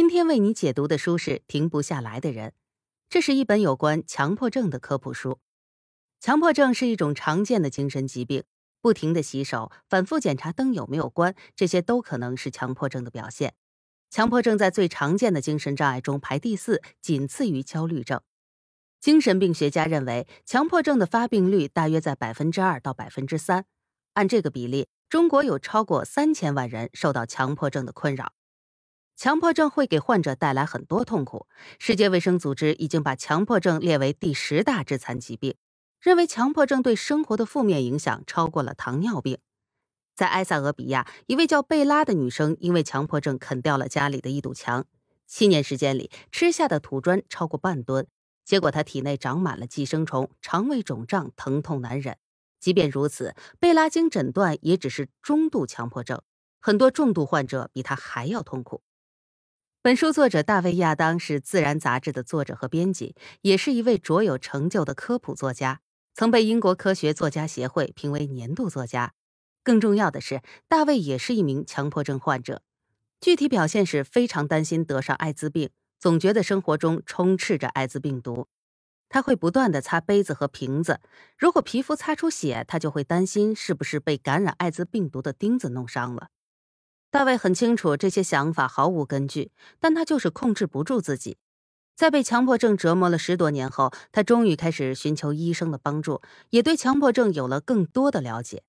今天为你解读的书是《停不下来的人》，这是一本有关强迫症的科普书。强迫症是一种常见的精神疾病，不停的洗手、反复检查灯有没有关，这些都可能是强迫症的表现。强迫症在最常见的精神障碍中排第四，仅次于焦虑症。精神病学家认为，强迫症的发病率大约在百分之二到百分之三。按这个比例，中国有超过三千万人受到强迫症的困扰。强迫症会给患者带来很多痛苦。世界卫生组织已经把强迫症列为第十大致残疾病，认为强迫症对生活的负面影响超过了糖尿病。在埃塞俄比亚，一位叫贝拉的女生因为强迫症啃掉了家里的一堵墙，七年时间里吃下的土砖超过半吨，结果她体内长满了寄生虫，肠胃肿胀，疼痛难忍。即便如此，贝拉经诊断也只是中度强迫症，很多重度患者比她还要痛苦。本书作者大卫·亚当是《自然》杂志的作者和编辑，也是一位卓有成就的科普作家，曾被英国科学作家协会评为年度作家。更重要的是，大卫也是一名强迫症患者，具体表现是非常担心得上艾滋病，总觉得生活中充斥着艾滋病毒。他会不断的擦杯子和瓶子，如果皮肤擦出血，他就会担心是不是被感染艾滋病毒的钉子弄伤了。大卫很清楚这些想法毫无根据，但他就是控制不住自己。在被强迫症折磨了十多年后，他终于开始寻求医生的帮助，也对强迫症有了更多的了解。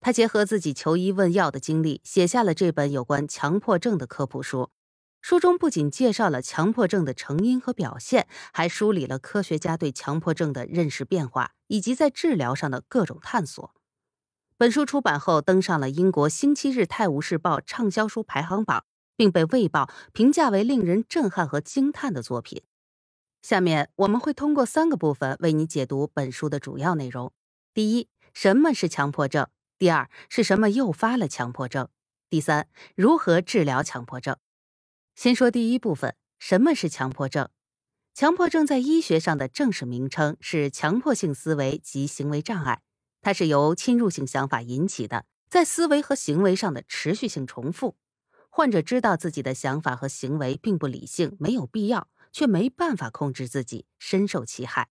他结合自己求医问药的经历，写下了这本有关强迫症的科普书。书中不仅介绍了强迫症的成因和表现，还梳理了科学家对强迫症的认识变化，以及在治疗上的各种探索。本书出版后登上了英国《星期日泰晤士报》畅销书排行榜，并被《卫报》评价为令人震撼和惊叹的作品。下面我们会通过三个部分为你解读本书的主要内容：第一，什么是强迫症；第二，是什么诱发了强迫症；第三，如何治疗强迫症。先说第一部分：什么是强迫症？强迫症在医学上的正式名称是强迫性思维及行为障碍。它是由侵入性想法引起的，在思维和行为上的持续性重复。患者知道自己的想法和行为并不理性、没有必要，却没办法控制自己，深受其害。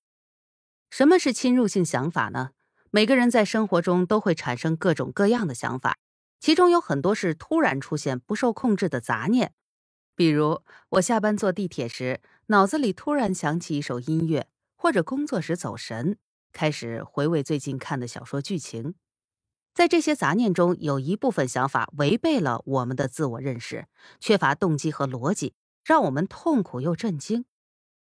什么是侵入性想法呢？每个人在生活中都会产生各种各样的想法，其中有很多是突然出现、不受控制的杂念，比如我下班坐地铁时，脑子里突然想起一首音乐，或者工作时走神。开始回味最近看的小说剧情，在这些杂念中，有一部分想法违背了我们的自我认识，缺乏动机和逻辑，让我们痛苦又震惊。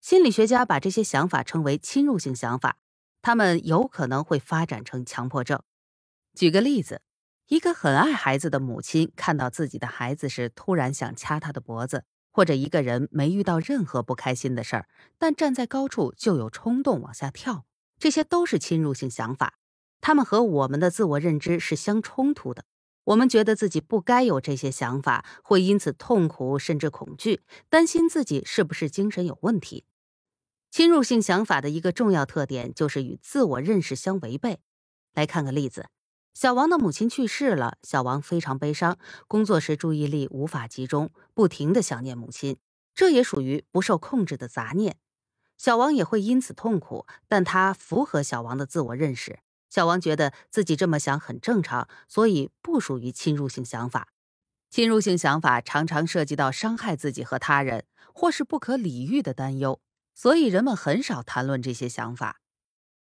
心理学家把这些想法称为侵入性想法，他们有可能会发展成强迫症。举个例子，一个很爱孩子的母亲看到自己的孩子时，突然想掐他的脖子，或者一个人没遇到任何不开心的事儿，但站在高处就有冲动往下跳。这些都是侵入性想法，他们和我们的自我认知是相冲突的。我们觉得自己不该有这些想法，会因此痛苦甚至恐惧，担心自己是不是精神有问题。侵入性想法的一个重要特点就是与自我认识相违背。来看个例子：小王的母亲去世了，小王非常悲伤，工作时注意力无法集中，不停的想念母亲，这也属于不受控制的杂念。小王也会因此痛苦，但他符合小王的自我认识。小王觉得自己这么想很正常，所以不属于侵入性想法。侵入性想法常常涉及到伤害自己和他人，或是不可理喻的担忧，所以人们很少谈论这些想法。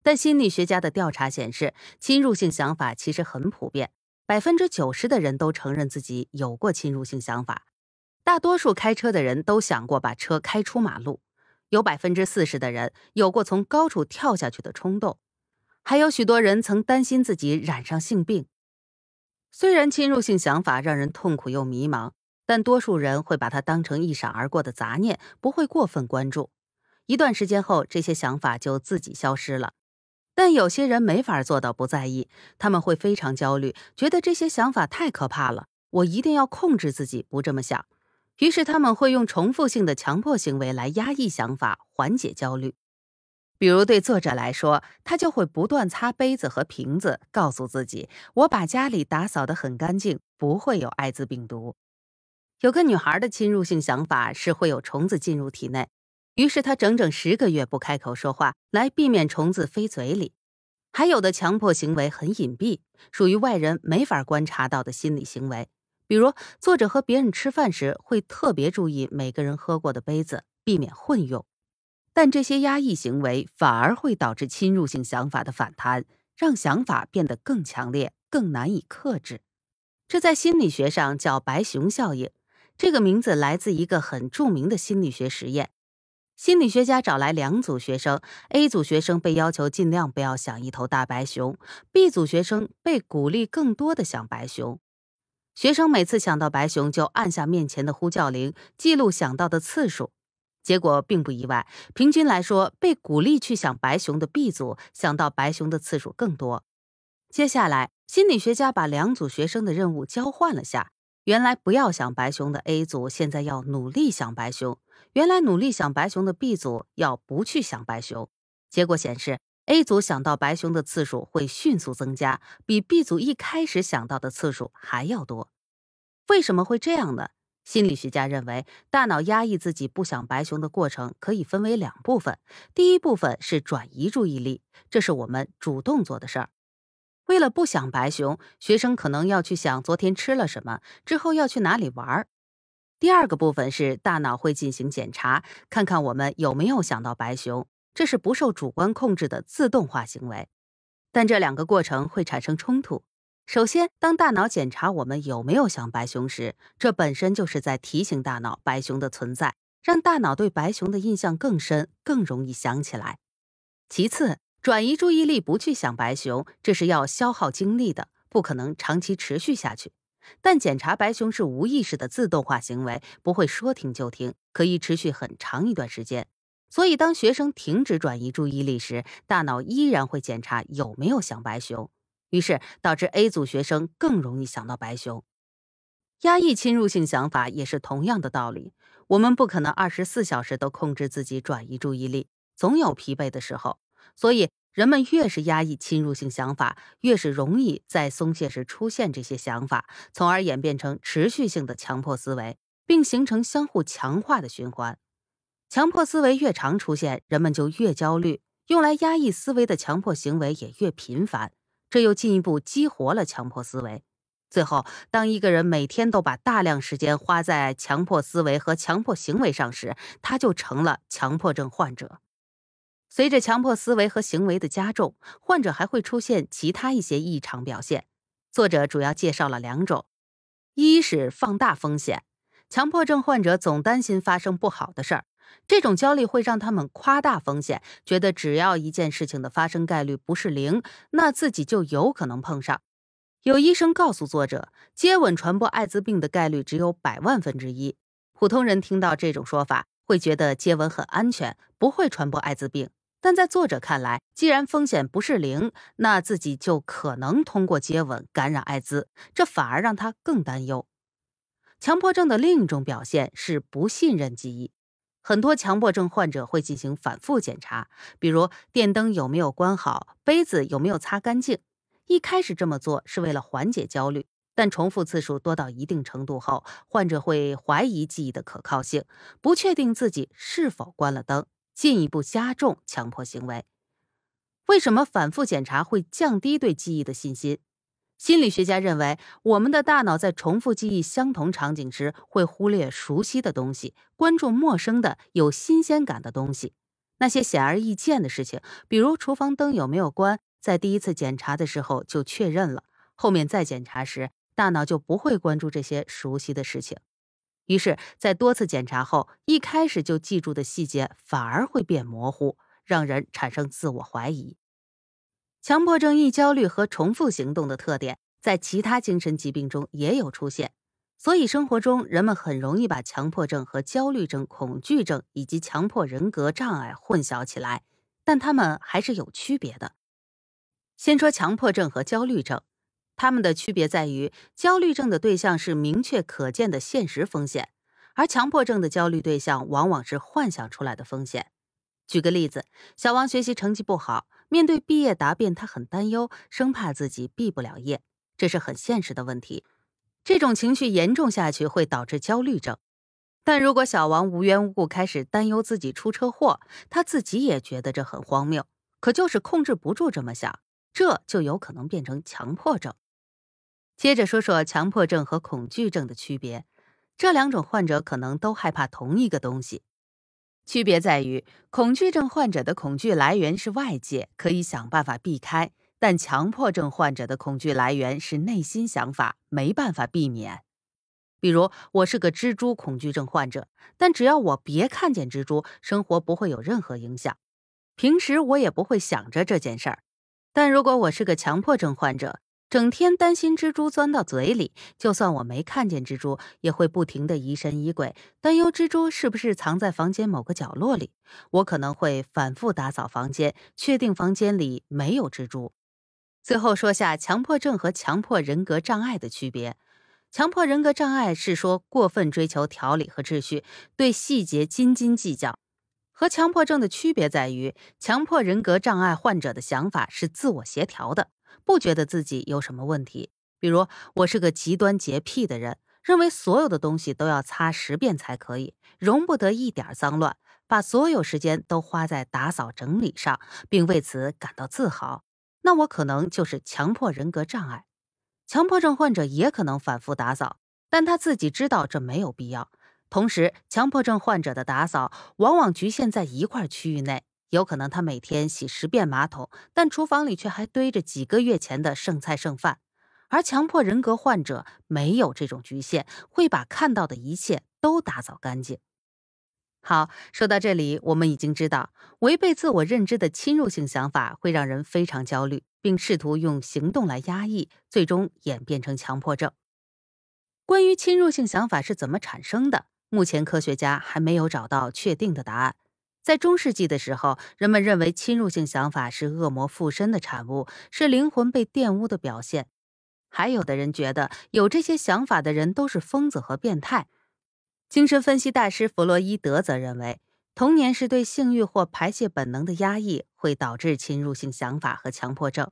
但心理学家的调查显示，侵入性想法其实很普遍，百分之九十的人都承认自己有过侵入性想法。大多数开车的人都想过把车开出马路。有百分之四十的人有过从高处跳下去的冲动，还有许多人曾担心自己染上性病。虽然侵入性想法让人痛苦又迷茫，但多数人会把它当成一闪而过的杂念，不会过分关注。一段时间后，这些想法就自己消失了。但有些人没法做到不在意，他们会非常焦虑，觉得这些想法太可怕了。我一定要控制自己，不这么想。于是他们会用重复性的强迫行为来压抑想法，缓解焦虑。比如对作者来说，他就会不断擦杯子和瓶子，告诉自己：“我把家里打扫得很干净，不会有艾滋病毒。”有个女孩的侵入性想法是会有虫子进入体内，于是她整整十个月不开口说话，来避免虫子飞嘴里。还有的强迫行为很隐蔽，属于外人没法观察到的心理行为。比如，作者和别人吃饭时会特别注意每个人喝过的杯子，避免混用。但这些压抑行为反而会导致侵入性想法的反弹，让想法变得更强烈、更难以克制。这在心理学上叫“白熊效应”。这个名字来自一个很著名的心理学实验。心理学家找来两组学生，A 组学生被要求尽量不要想一头大白熊，B 组学生被鼓励更多的想白熊。学生每次想到白熊就按下面前的呼叫铃，记录想到的次数。结果并不意外，平均来说，被鼓励去想白熊的 B 组想到白熊的次数更多。接下来，心理学家把两组学生的任务交换了下。原来不要想白熊的 A 组，现在要努力想白熊；原来努力想白熊的 B 组，要不去想白熊。结果显示。A 组想到白熊的次数会迅速增加，比 B 组一开始想到的次数还要多。为什么会这样呢？心理学家认为，大脑压抑自己不想白熊的过程可以分为两部分。第一部分是转移注意力，这是我们主动做的事儿。为了不想白熊，学生可能要去想昨天吃了什么，之后要去哪里玩。儿。第二个部分是大脑会进行检查，看看我们有没有想到白熊。这是不受主观控制的自动化行为，但这两个过程会产生冲突。首先，当大脑检查我们有没有想白熊时，这本身就是在提醒大脑白熊的存在，让大脑对白熊的印象更深，更容易想起来。其次，转移注意力不去想白熊，这是要消耗精力的，不可能长期持续下去。但检查白熊是无意识的自动化行为，不会说停就停，可以持续很长一段时间。所以，当学生停止转移注意力时，大脑依然会检查有没有想白熊，于是导致 A 组学生更容易想到白熊。压抑侵入性想法也是同样的道理。我们不可能二十四小时都控制自己转移注意力，总有疲惫的时候。所以，人们越是压抑侵入性想法，越是容易在松懈时出现这些想法，从而演变成持续性的强迫思维，并形成相互强化的循环。强迫思维越常出现，人们就越焦虑，用来压抑思维的强迫行为也越频繁，这又进一步激活了强迫思维。最后，当一个人每天都把大量时间花在强迫思维和强迫行为上时，他就成了强迫症患者。随着强迫思维和行为的加重，患者还会出现其他一些异常表现。作者主要介绍了两种，一是放大风险，强迫症患者总担心发生不好的事儿。这种焦虑会让他们夸大风险，觉得只要一件事情的发生概率不是零，那自己就有可能碰上。有医生告诉作者，接吻传播艾滋病的概率只有百万分之一。普通人听到这种说法，会觉得接吻很安全，不会传播艾滋病。但在作者看来，既然风险不是零，那自己就可能通过接吻感染艾滋，这反而让他更担忧。强迫症的另一种表现是不信任记忆。很多强迫症患者会进行反复检查，比如电灯有没有关好，杯子有没有擦干净。一开始这么做是为了缓解焦虑，但重复次数多到一定程度后，患者会怀疑记忆的可靠性，不确定自己是否关了灯，进一步加重强迫行为。为什么反复检查会降低对记忆的信心？心理学家认为，我们的大脑在重复记忆相同场景时，会忽略熟悉的东西，关注陌生的、有新鲜感的东西。那些显而易见的事情，比如厨房灯有没有关，在第一次检查的时候就确认了，后面再检查时，大脑就不会关注这些熟悉的事情。于是，在多次检查后，一开始就记住的细节反而会变模糊，让人产生自我怀疑。强迫症、易焦虑和重复行动的特点在其他精神疾病中也有出现，所以生活中人们很容易把强迫症和焦虑症、恐惧症以及强迫人格障碍混淆起来，但他们还是有区别的。先说强迫症和焦虑症，他们的区别在于：焦虑症的对象是明确可见的现实风险，而强迫症的焦虑对象往往是幻想出来的风险。举个例子，小王学习成绩不好。面对毕业答辩，他很担忧，生怕自己毕不了业，这是很现实的问题。这种情绪严重下去会导致焦虑症。但如果小王无缘无故开始担忧自己出车祸，他自己也觉得这很荒谬，可就是控制不住这么想，这就有可能变成强迫症。接着说说强迫症和恐惧症的区别，这两种患者可能都害怕同一个东西。区别在于，恐惧症患者的恐惧来源是外界，可以想办法避开；但强迫症患者的恐惧来源是内心想法，没办法避免。比如，我是个蜘蛛恐惧症患者，但只要我别看见蜘蛛，生活不会有任何影响。平时我也不会想着这件事儿。但如果我是个强迫症患者，整天担心蜘蛛钻到嘴里，就算我没看见蜘蛛，也会不停的疑神疑鬼，担忧蜘蛛是不是藏在房间某个角落里。我可能会反复打扫房间，确定房间里没有蜘蛛。最后说下强迫症和强迫人格障碍的区别。强迫人格障碍是说过分追求条理和秩序，对细节斤斤计较，和强迫症的区别在于，强迫人格障碍患者的想法是自我协调的。不觉得自己有什么问题，比如我是个极端洁癖的人，认为所有的东西都要擦十遍才可以，容不得一点脏乱，把所有时间都花在打扫整理上，并为此感到自豪。那我可能就是强迫人格障碍。强迫症患者也可能反复打扫，但他自己知道这没有必要。同时，强迫症患者的打扫往往局限在一块区域内。有可能他每天洗十遍马桶，但厨房里却还堆着几个月前的剩菜剩饭。而强迫人格患者没有这种局限，会把看到的一切都打扫干净。好，说到这里，我们已经知道，违背自我认知的侵入性想法会让人非常焦虑，并试图用行动来压抑，最终演变成强迫症。关于侵入性想法是怎么产生的，目前科学家还没有找到确定的答案。在中世纪的时候，人们认为侵入性想法是恶魔附身的产物，是灵魂被玷污的表现；还有的人觉得有这些想法的人都是疯子和变态。精神分析大师弗洛伊德则认为，童年是对性欲或排泄本能的压抑会导致侵入性想法和强迫症。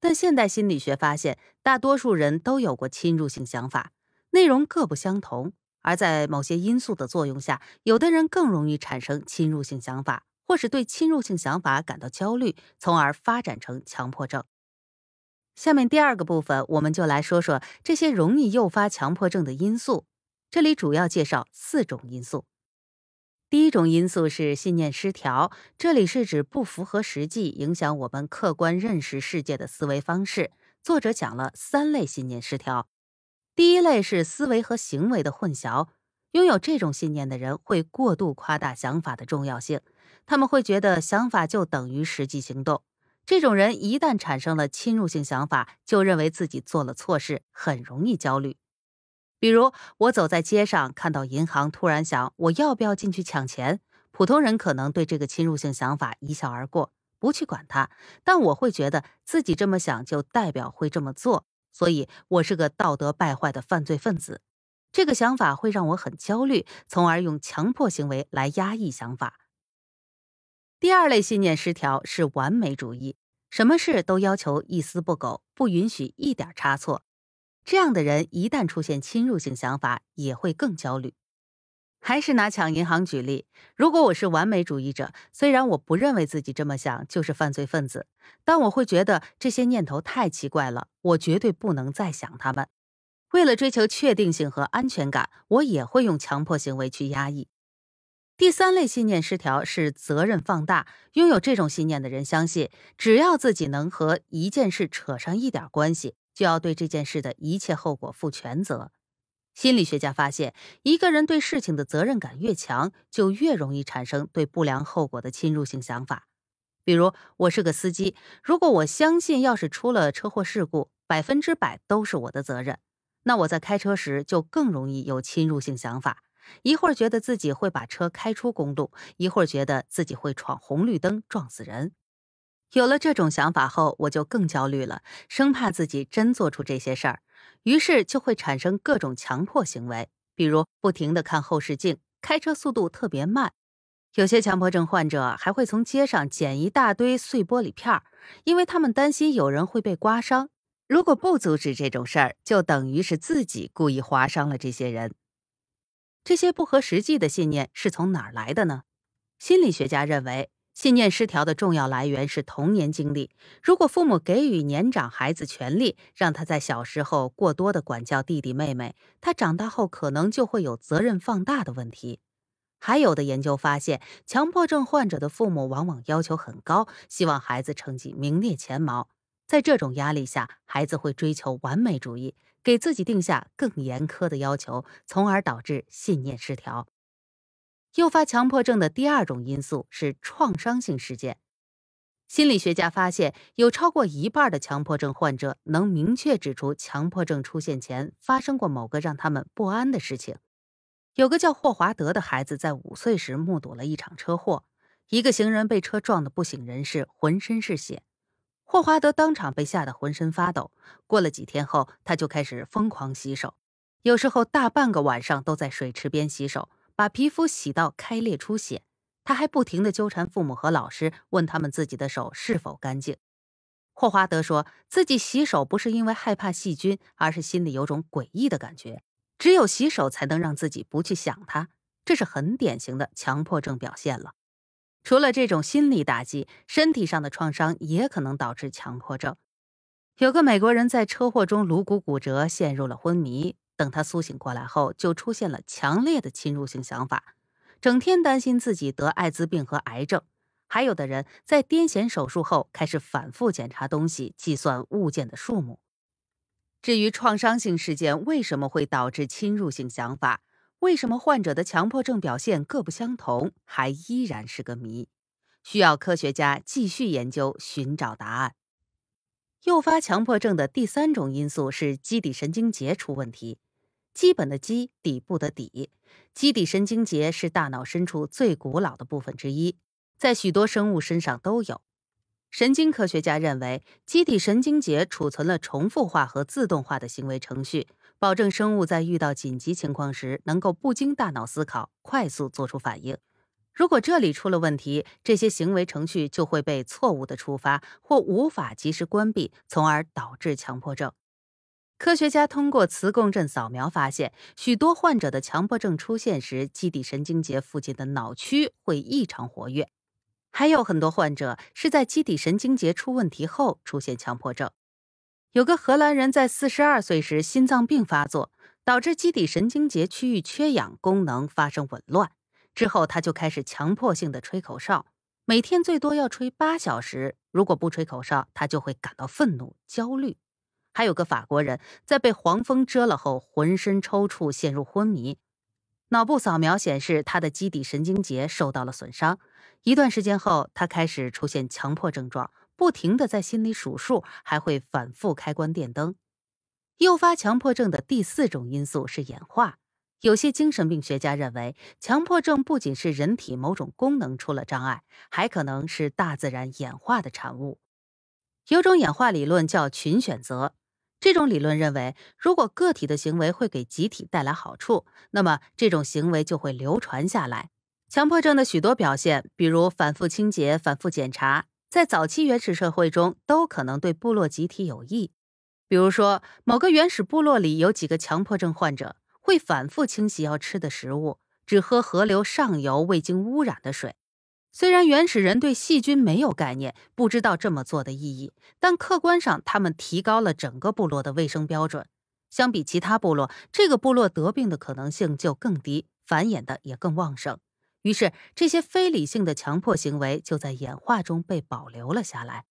但现代心理学发现，大多数人都有过侵入性想法，内容各不相同。而在某些因素的作用下，有的人更容易产生侵入性想法，或是对侵入性想法感到焦虑，从而发展成强迫症。下面第二个部分，我们就来说说这些容易诱发强迫症的因素。这里主要介绍四种因素。第一种因素是信念失调，这里是指不符合实际、影响我们客观认识世界的思维方式。作者讲了三类信念失调。第一类是思维和行为的混淆，拥有这种信念的人会过度夸大想法的重要性，他们会觉得想法就等于实际行动。这种人一旦产生了侵入性想法，就认为自己做了错事，很容易焦虑。比如，我走在街上看到银行，突然想我要不要进去抢钱？普通人可能对这个侵入性想法一笑而过，不去管它，但我会觉得自己这么想就代表会这么做。所以，我是个道德败坏的犯罪分子，这个想法会让我很焦虑，从而用强迫行为来压抑想法。第二类信念失调是完美主义，什么事都要求一丝不苟，不允许一点差错。这样的人一旦出现侵入性想法，也会更焦虑。还是拿抢银行举例，如果我是完美主义者，虽然我不认为自己这么想就是犯罪分子，但我会觉得这些念头太奇怪了，我绝对不能再想他们。为了追求确定性和安全感，我也会用强迫行为去压抑。第三类信念失调是责任放大，拥有这种信念的人相信，只要自己能和一件事扯上一点关系，就要对这件事的一切后果负全责。心理学家发现，一个人对事情的责任感越强，就越容易产生对不良后果的侵入性想法。比如，我是个司机，如果我相信要是出了车祸事故，百分之百都是我的责任，那我在开车时就更容易有侵入性想法，一会儿觉得自己会把车开出公路，一会儿觉得自己会闯红绿灯撞死人。有了这种想法后，我就更焦虑了，生怕自己真做出这些事儿。于是就会产生各种强迫行为，比如不停地看后视镜、开车速度特别慢。有些强迫症患者还会从街上捡一大堆碎玻璃片，因为他们担心有人会被刮伤。如果不阻止这种事儿，就等于是自己故意划伤了这些人。这些不合实际的信念是从哪儿来的呢？心理学家认为。信念失调的重要来源是童年经历。如果父母给予年长孩子权利，让他在小时候过多地管教弟弟妹妹，他长大后可能就会有责任放大的问题。还有的研究发现，强迫症患者的父母往往要求很高，希望孩子成绩名列前茅。在这种压力下，孩子会追求完美主义，给自己定下更严苛的要求，从而导致信念失调。诱发强迫症的第二种因素是创伤性事件。心理学家发现，有超过一半的强迫症患者能明确指出，强迫症出现前发生过某个让他们不安的事情。有个叫霍华德的孩子在五岁时目睹了一场车祸，一个行人被车撞得不省人事，浑身是血。霍华德当场被吓得浑身发抖。过了几天后，他就开始疯狂洗手，有时候大半个晚上都在水池边洗手。把皮肤洗到开裂出血，他还不停地纠缠父母和老师，问他们自己的手是否干净。霍华德说自己洗手不是因为害怕细菌，而是心里有种诡异的感觉，只有洗手才能让自己不去想它。这是很典型的强迫症表现了。除了这种心理打击，身体上的创伤也可能导致强迫症。有个美国人在车祸中颅骨骨折，陷入了昏迷。等他苏醒过来后，就出现了强烈的侵入性想法，整天担心自己得艾滋病和癌症。还有的人在癫痫手术后开始反复检查东西，计算物件的数目。至于创伤性事件为什么会导致侵入性想法，为什么患者的强迫症表现各不相同，还依然是个谜，需要科学家继续研究寻找答案。诱发强迫症的第三种因素是基底神经节出问题。基本的基底部的底基底神经节是大脑深处最古老的部分之一，在许多生物身上都有。神经科学家认为，基底神经节储存了重复化和自动化的行为程序，保证生物在遇到紧急情况时能够不经大脑思考，快速做出反应。如果这里出了问题，这些行为程序就会被错误的触发或无法及时关闭，从而导致强迫症。科学家通过磁共振扫描发现，许多患者的强迫症出现时，基底神经节附近的脑区会异常活跃。还有很多患者是在基底神经节出问题后出现强迫症。有个荷兰人在四十二岁时心脏病发作，导致基底神经节区域缺氧，功能发生紊乱。之后他就开始强迫性的吹口哨，每天最多要吹八小时。如果不吹口哨，他就会感到愤怒、焦虑。还有个法国人在被黄蜂蛰了后，浑身抽搐，陷入昏迷。脑部扫描显示他的基底神经节受到了损伤。一段时间后，他开始出现强迫症状，不停地在心里数数，还会反复开关电灯。诱发强迫症的第四种因素是演化。有些精神病学家认为，强迫症不仅是人体某种功能出了障碍，还可能是大自然演化的产物。有种演化理论叫群选择。这种理论认为，如果个体的行为会给集体带来好处，那么这种行为就会流传下来。强迫症的许多表现，比如反复清洁、反复检查，在早期原始社会中都可能对部落集体有益。比如说，某个原始部落里有几个强迫症患者，会反复清洗要吃的食物，只喝河流上游未经污染的水。虽然原始人对细菌没有概念，不知道这么做的意义，但客观上他们提高了整个部落的卫生标准。相比其他部落，这个部落得病的可能性就更低，繁衍的也更旺盛。于是，这些非理性的强迫行为就在演化中被保留了下来。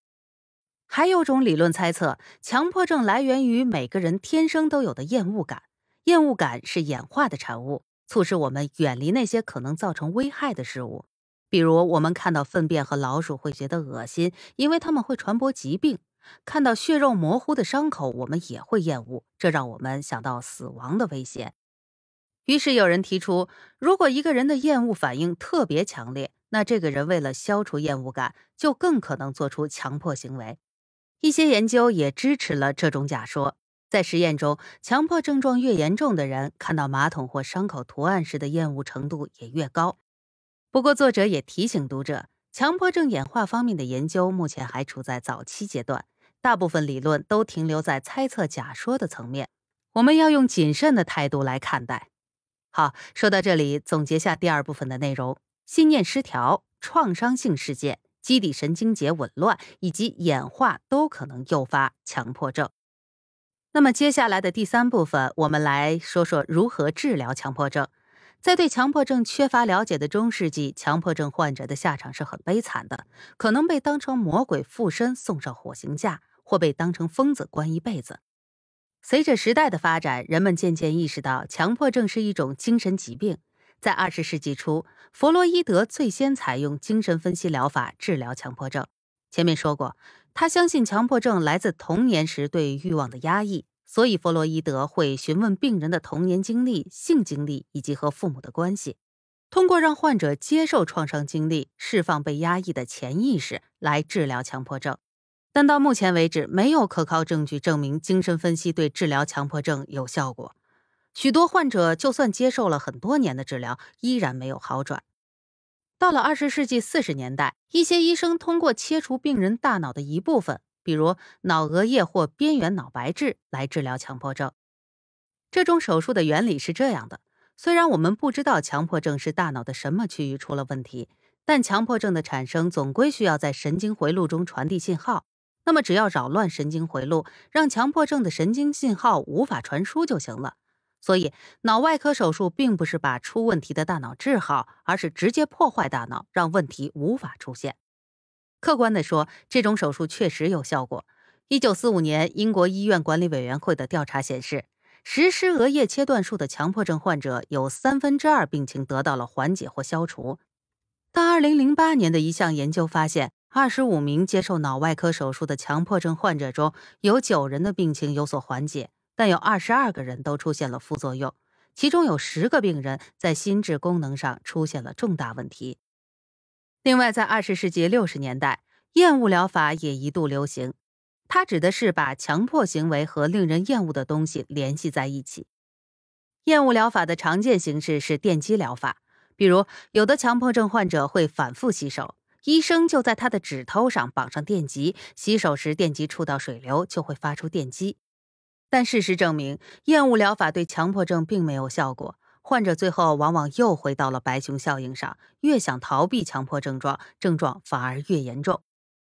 还有种理论猜测，强迫症来源于每个人天生都有的厌恶感，厌恶感是演化的产物，促使我们远离那些可能造成危害的事物。比如，我们看到粪便和老鼠会觉得恶心，因为它们会传播疾病；看到血肉模糊的伤口，我们也会厌恶，这让我们想到死亡的危险。于是有人提出，如果一个人的厌恶反应特别强烈，那这个人为了消除厌恶感，就更可能做出强迫行为。一些研究也支持了这种假说。在实验中，强迫症状越严重的人，看到马桶或伤口图案时的厌恶程度也越高。不过，作者也提醒读者，强迫症演化方面的研究目前还处在早期阶段，大部分理论都停留在猜测假说的层面，我们要用谨慎的态度来看待。好，说到这里，总结下第二部分的内容：信念失调、创伤性事件、基底神经节紊乱以及演化都可能诱发强迫症。那么，接下来的第三部分，我们来说说如何治疗强迫症。在对强迫症缺乏了解的中世纪，强迫症患者的下场是很悲惨的，可能被当成魔鬼附身送上火刑架，或被当成疯子关一辈子。随着时代的发展，人们渐渐意识到强迫症是一种精神疾病。在二十世纪初，弗洛伊德最先采用精神分析疗法治疗强迫症。前面说过，他相信强迫症来自童年时对欲望的压抑。所以，弗洛伊德会询问病人的童年经历、性经历以及和父母的关系，通过让患者接受创伤经历、释放被压抑的潜意识来治疗强迫症。但到目前为止，没有可靠证据证明精神分析对治疗强迫症有效果。许多患者就算接受了很多年的治疗，依然没有好转。到了二十世纪四十年代，一些医生通过切除病人大脑的一部分。比如脑额叶或边缘脑白质来治疗强迫症。这种手术的原理是这样的：虽然我们不知道强迫症是大脑的什么区域出了问题，但强迫症的产生总归需要在神经回路中传递信号。那么，只要扰乱神经回路，让强迫症的神经信号无法传输就行了。所以，脑外科手术并不是把出问题的大脑治好，而是直接破坏大脑，让问题无法出现。客观地说，这种手术确实有效果。一九四五年，英国医院管理委员会的调查显示，实施额叶切断术的强迫症患者有三分之二病情得到了缓解或消除。但二零零八年的一项研究发现，二十五名接受脑外科手术的强迫症患者中有九人的病情有所缓解，但有二十二个人都出现了副作用，其中有十个病人在心智功能上出现了重大问题。另外，在二十世纪六十年代，厌恶疗法也一度流行。它指的是把强迫行为和令人厌恶的东西联系在一起。厌恶疗法的常见形式是电击疗法，比如有的强迫症患者会反复洗手，医生就在他的指头上绑上电极，洗手时电极触到水流就会发出电击。但事实证明，厌恶疗法对强迫症并没有效果。患者最后往往又回到了白熊效应上，越想逃避强迫症状，症状反而越严重。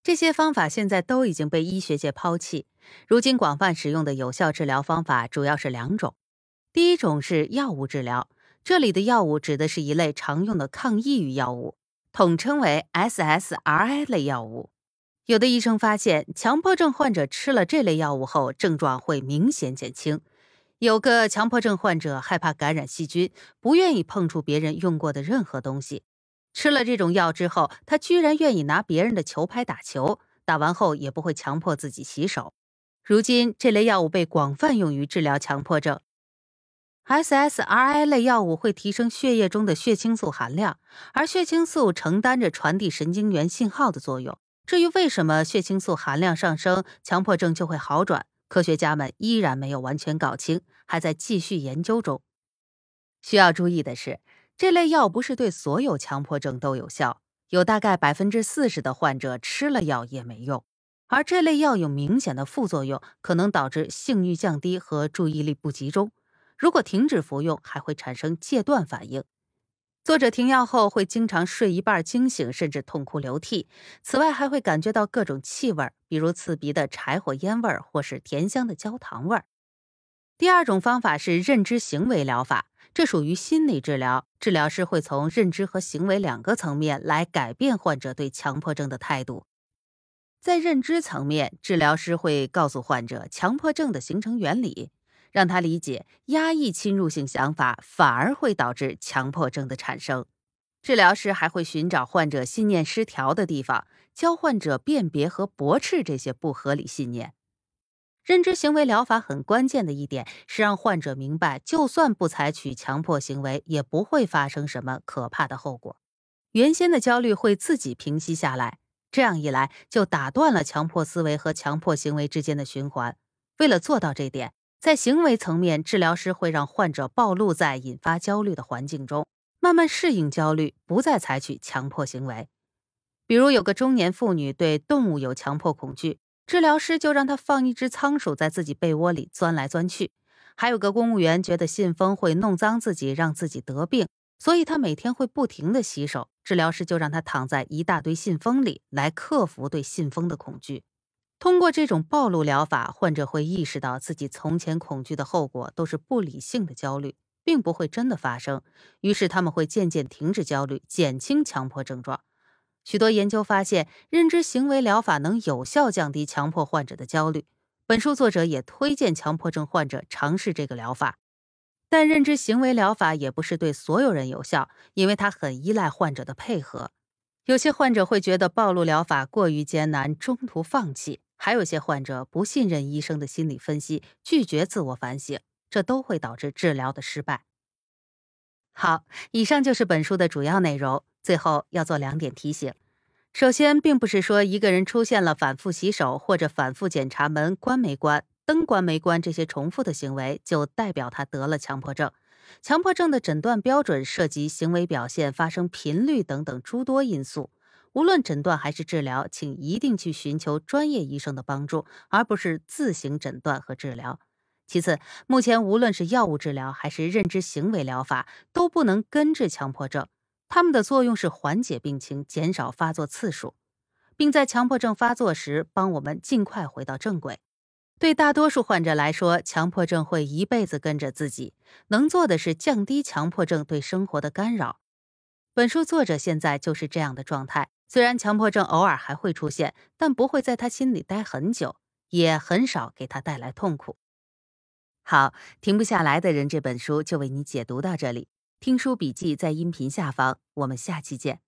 这些方法现在都已经被医学界抛弃。如今广泛使用的有效治疗方法主要是两种，第一种是药物治疗，这里的药物指的是一类常用的抗抑郁药物，统称为 SSRI 类药物。有的医生发现，强迫症患者吃了这类药物后，症状会明显减轻。有个强迫症患者害怕感染细菌，不愿意碰触别人用过的任何东西。吃了这种药之后，他居然愿意拿别人的球拍打球，打完后也不会强迫自己洗手。如今，这类药物被广泛用于治疗强迫症。SSRI 类药物会提升血液中的血清素含量，而血清素承担着传递神经元信号的作用。至于为什么血清素含量上升，强迫症就会好转。科学家们依然没有完全搞清，还在继续研究中。需要注意的是，这类药不是对所有强迫症都有效，有大概百分之四十的患者吃了药也没用。而这类药有明显的副作用，可能导致性欲降低和注意力不集中。如果停止服用，还会产生戒断反应。作者停药后会经常睡一半惊醒，甚至痛哭流涕。此外，还会感觉到各种气味，比如刺鼻的柴火烟味儿，或是甜香的焦糖味儿。第二种方法是认知行为疗法，这属于心理治疗。治疗师会从认知和行为两个层面来改变患者对强迫症的态度。在认知层面，治疗师会告诉患者强迫症的形成原理。让他理解，压抑侵入性想法反而会导致强迫症的产生。治疗师还会寻找患者信念失调的地方，教患者辨别和驳斥这些不合理信念。认知行为疗法很关键的一点是让患者明白，就算不采取强迫行为，也不会发生什么可怕的后果，原先的焦虑会自己平息下来。这样一来，就打断了强迫思维和强迫行为之间的循环。为了做到这点。在行为层面，治疗师会让患者暴露在引发焦虑的环境中，慢慢适应焦虑，不再采取强迫行为。比如有个中年妇女对动物有强迫恐惧，治疗师就让她放一只仓鼠在自己被窝里钻来钻去。还有个公务员觉得信封会弄脏自己，让自己得病，所以他每天会不停地洗手。治疗师就让他躺在一大堆信封里，来克服对信封的恐惧。通过这种暴露疗法，患者会意识到自己从前恐惧的后果都是不理性的焦虑，并不会真的发生。于是他们会渐渐停止焦虑，减轻强迫症状。许多研究发现，认知行为疗法能有效降低强迫患者的焦虑。本书作者也推荐强迫症患者尝试这个疗法，但认知行为疗法也不是对所有人有效，因为它很依赖患者的配合。有些患者会觉得暴露疗法过于艰难，中途放弃。还有些患者不信任医生的心理分析，拒绝自我反省，这都会导致治疗的失败。好，以上就是本书的主要内容。最后要做两点提醒：首先，并不是说一个人出现了反复洗手或者反复检查门关没关、灯关没关这些重复的行为，就代表他得了强迫症。强迫症的诊断标准涉及行为表现、发生频率等等诸多因素。无论诊断还是治疗，请一定去寻求专业医生的帮助，而不是自行诊断和治疗。其次，目前无论是药物治疗还是认知行为疗法，都不能根治强迫症，它们的作用是缓解病情、减少发作次数，并在强迫症发作时帮我们尽快回到正轨。对大多数患者来说，强迫症会一辈子跟着自己，能做的是降低强迫症对生活的干扰。本书作者现在就是这样的状态。虽然强迫症偶尔还会出现，但不会在他心里待很久，也很少给他带来痛苦。好，停不下来的人这本书就为你解读到这里，听书笔记在音频下方，我们下期见。